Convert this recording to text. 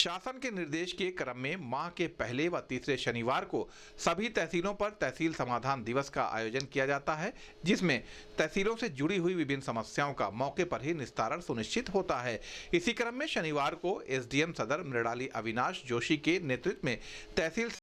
शासन के निर्देश के क्रम में माह के पहले व तीसरे शनिवार को सभी तहसीलों पर तहसील समाधान दिवस का आयोजन किया जाता है जिसमें तहसीलों से जुड़ी हुई विभिन्न समस्याओं का मौके पर ही निस्तारण सुनिश्चित होता है इसी क्रम में शनिवार को एसडीएम सदर मृणाली अविनाश जोशी के नेतृत्व में तहसील